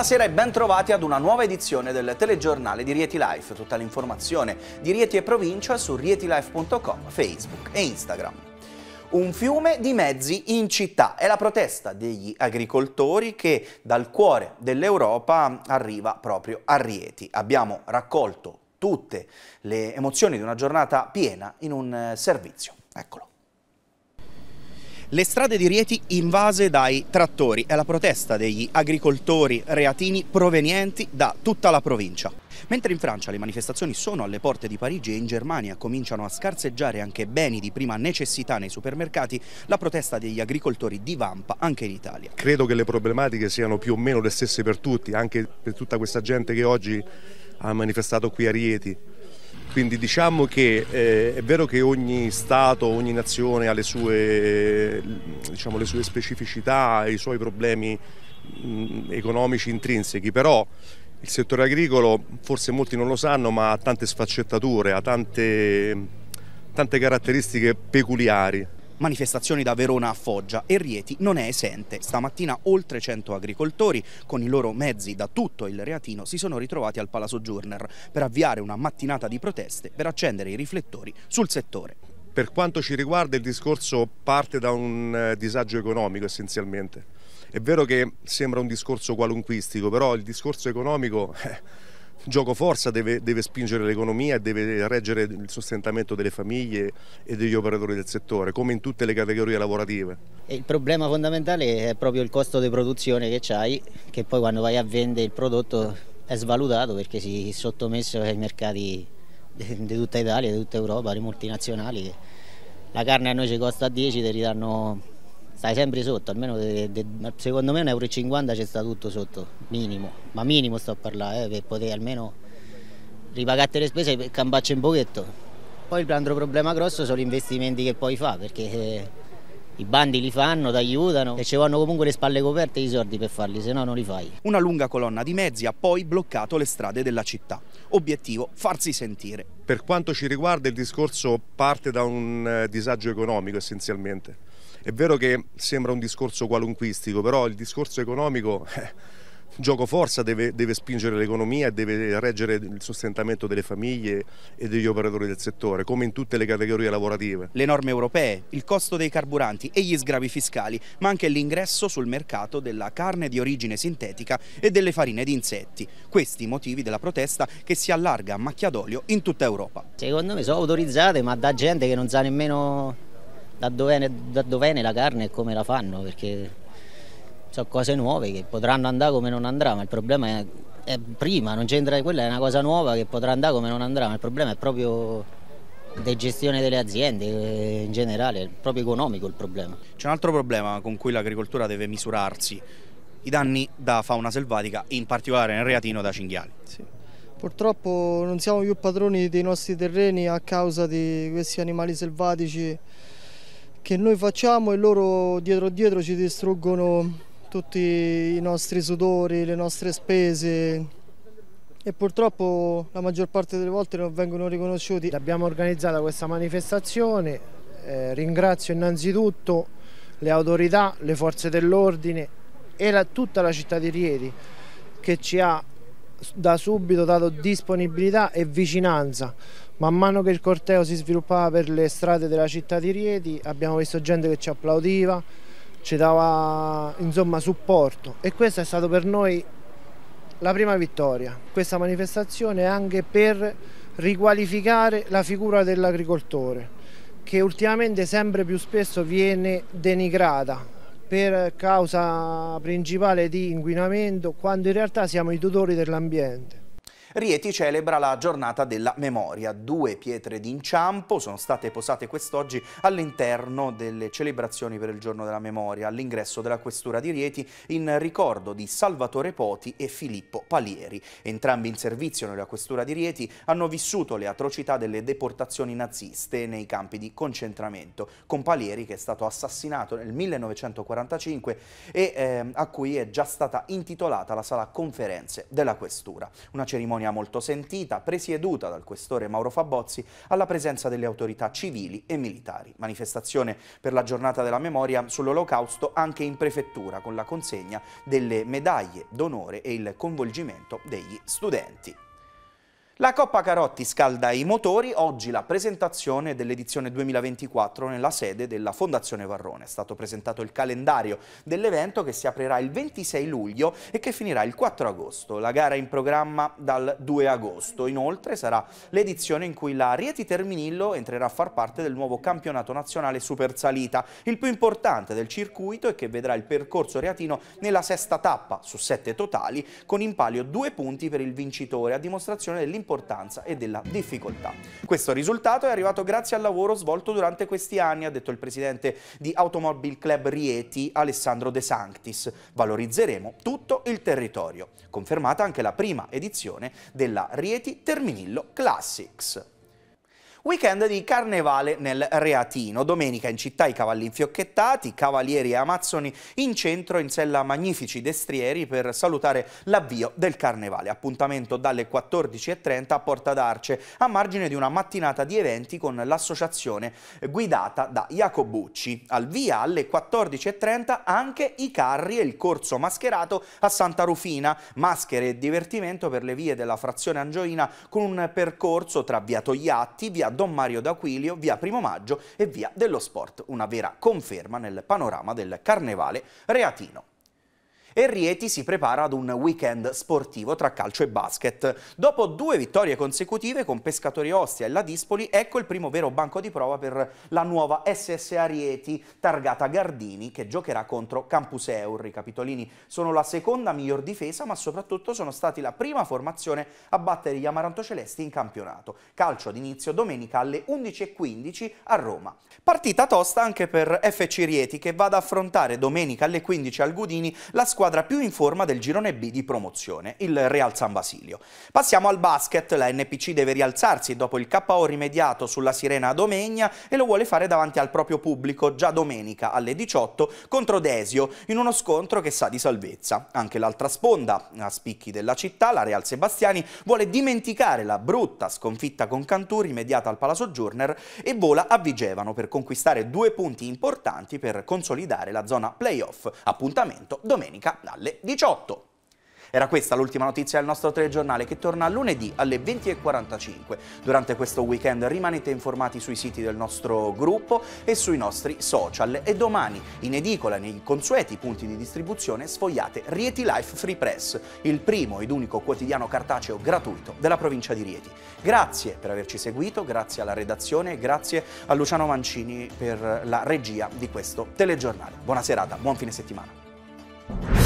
Buonasera e bentrovati ad una nuova edizione del telegiornale di Rieti Life. Tutta l'informazione di Rieti e provincia su rietilife.com, Facebook e Instagram. Un fiume di mezzi in città è la protesta degli agricoltori che dal cuore dell'Europa arriva proprio a Rieti. Abbiamo raccolto tutte le emozioni di una giornata piena in un eh, servizio. Eccolo. Le strade di Rieti invase dai trattori è la protesta degli agricoltori reatini provenienti da tutta la provincia. Mentre in Francia le manifestazioni sono alle porte di Parigi e in Germania cominciano a scarseggiare anche beni di prima necessità nei supermercati, la protesta degli agricoltori divampa anche in Italia. Credo che le problematiche siano più o meno le stesse per tutti, anche per tutta questa gente che oggi ha manifestato qui a Rieti. Quindi diciamo che eh, è vero che ogni Stato, ogni nazione ha le sue, diciamo, le sue specificità, i suoi problemi mh, mm, economici intrinsechi, però il settore agricolo, forse molti non lo sanno, ma ha tante sfaccettature, ha tante, tante caratteristiche peculiari. Manifestazioni da Verona a Foggia e Rieti non è esente. Stamattina oltre 100 agricoltori con i loro mezzi da tutto il Reatino si sono ritrovati al Palazzo Journer per avviare una mattinata di proteste per accendere i riflettori sul settore. Per quanto ci riguarda il discorso parte da un eh, disagio economico essenzialmente. È vero che sembra un discorso qualunquistico, però il discorso economico... Eh, gioco forza deve, deve spingere l'economia e deve reggere il sostentamento delle famiglie e degli operatori del settore, come in tutte le categorie lavorative. il problema fondamentale è proprio il costo di produzione che hai, che poi quando vai a vendere il prodotto è svalutato perché si è sottomesso ai mercati di tutta Italia, di tutta Europa, le multinazionali. la carne a noi ci costa 10, ti ridanno stai sempre sotto, almeno de, de, secondo me 1,50 euro c'è sta tutto sotto, minimo, ma minimo sto a parlare, eh, per poter almeno ripagare le spese e cambiarci un pochetto. Poi l'altro problema grosso sono gli investimenti che poi fa, perché eh, i bandi li fanno, ti aiutano e ci vanno comunque le spalle coperte i soldi per farli, se no non li fai. Una lunga colonna di mezzi ha poi bloccato le strade della città. Obiettivo, farsi sentire. Per quanto ci riguarda il discorso parte da un eh, disagio economico essenzialmente è vero che sembra un discorso qualunquistico, però il discorso economico... Eh, gioco forza deve, deve spingere l'economia e deve reggere il sostentamento delle famiglie e degli operatori del settore, come in tutte le categorie lavorative. Le norme europee, il costo dei carburanti e gli sgravi fiscali, ma anche l'ingresso sul mercato della carne di origine sintetica e delle farine di insetti. Questi i motivi della protesta che si allarga a macchia d'olio in tutta Europa. Secondo me sono autorizzate, ma da gente che non sa nemmeno da dove, da dove è la carne e come la fanno, perché sono cose nuove che potranno andare come non andrà, ma il problema è, è prima, non c'entra quella, è una cosa nuova che potrà andare come non andrà, ma il problema è proprio di gestione delle aziende eh, in generale, è proprio economico il problema. C'è un altro problema con cui l'agricoltura deve misurarsi, i danni da fauna selvatica, in particolare nel reatino da cinghiali. Sì. Purtroppo non siamo più padroni dei nostri terreni a causa di questi animali selvatici che noi facciamo e loro dietro dietro ci distruggono tutti i nostri sudori, le nostre spese e purtroppo la maggior parte delle volte non vengono riconosciuti. Abbiamo organizzato questa manifestazione, eh, ringrazio innanzitutto le autorità, le forze dell'ordine e la, tutta la città di Rieti che ci ha da subito dato disponibilità e vicinanza Man mano che il corteo si sviluppava per le strade della città di Rieti abbiamo visto gente che ci applaudiva, ci dava insomma, supporto e questa è stata per noi la prima vittoria. Questa manifestazione è anche per riqualificare la figura dell'agricoltore che ultimamente sempre più spesso viene denigrata per causa principale di inquinamento quando in realtà siamo i tutori dell'ambiente. Rieti celebra la giornata della memoria. Due pietre d'inciampo sono state posate quest'oggi all'interno delle celebrazioni per il giorno della memoria all'ingresso della questura di Rieti in ricordo di Salvatore Poti e Filippo Palieri. Entrambi in servizio nella questura di Rieti hanno vissuto le atrocità delle deportazioni naziste nei campi di concentramento, con Palieri che è stato assassinato nel 1945 e eh, a cui è già stata intitolata la sala conferenze della questura. Una cerimonia cerimonia molto sentita, presieduta dal questore Mauro Fabozzi, alla presenza delle autorità civili e militari. Manifestazione per la giornata della memoria sull'olocausto anche in prefettura, con la consegna delle medaglie d'onore e il coinvolgimento degli studenti. La Coppa Carotti scalda i motori, oggi la presentazione dell'edizione 2024 nella sede della Fondazione Varrone. È stato presentato il calendario dell'evento che si aprirà il 26 luglio e che finirà il 4 agosto. La gara è in programma dal 2 agosto. Inoltre sarà l'edizione in cui la Rieti Terminillo entrerà a far parte del nuovo campionato nazionale Super Salita, il più importante del circuito e che vedrà il percorso reatino nella sesta tappa su sette totali con in palio due punti per il vincitore a dimostrazione dell'importanza dell'importanza e della difficoltà. Questo risultato è arrivato grazie al lavoro svolto durante questi anni, ha detto il presidente di Automobile Club Rieti, Alessandro De Sanctis. Valorizzeremo tutto il territorio. Confermata anche la prima edizione della Rieti Terminillo Classics. Weekend di carnevale nel Reatino. Domenica in città i cavalli infiocchettati, cavalieri e amazzoni in centro in sella magnifici destrieri per salutare l'avvio del carnevale. Appuntamento dalle 14.30 a Porta d'Arce a margine di una mattinata di eventi con l'associazione guidata da Jacobucci. Al via alle 14.30 anche i carri e il corso mascherato a Santa Rufina, maschere e divertimento per le vie della frazione angioina con un percorso tra via Togliatti, via Don Mario D'Aquilio, via Primo Maggio e via dello Sport, una vera conferma nel panorama del Carnevale Reatino e Rieti si prepara ad un weekend sportivo tra calcio e basket. Dopo due vittorie consecutive con Pescatori Ostia e la Dispoli, ecco il primo vero banco di prova per la nuova SSA Rieti targata Gardini che giocherà contro Campus Eur. I capitolini sono la seconda miglior difesa ma soprattutto sono stati la prima formazione a battere gli Amaranto Celesti in campionato. Calcio d'inizio domenica alle 11.15 a Roma. Partita tosta anche per FC Rieti che va ad affrontare domenica alle 15 al Gudini la squadra squadra più in forma del girone B di promozione, il Real San Basilio. Passiamo al basket, la NPC deve rialzarsi dopo il KO rimediato sulla Sirena a Domegna e lo vuole fare davanti al proprio pubblico già domenica alle 18 contro Desio in uno scontro che sa di salvezza. Anche l'altra sponda, a spicchi della città, la Real Sebastiani vuole dimenticare la brutta sconfitta con Cantù rimediata al Palazzo Journer e vola a Vigevano per conquistare due punti importanti per consolidare la zona playoff. Appuntamento domenica domenica alle 18. Era questa l'ultima notizia del nostro telegiornale che torna lunedì alle 20.45. Durante questo weekend rimanete informati sui siti del nostro gruppo e sui nostri social e domani in edicola nei consueti punti di distribuzione sfogliate Rieti Life Free Press, il primo ed unico quotidiano cartaceo gratuito della provincia di Rieti. Grazie per averci seguito, grazie alla redazione e grazie a Luciano Mancini per la regia di questo telegiornale. Buona serata, buon fine settimana.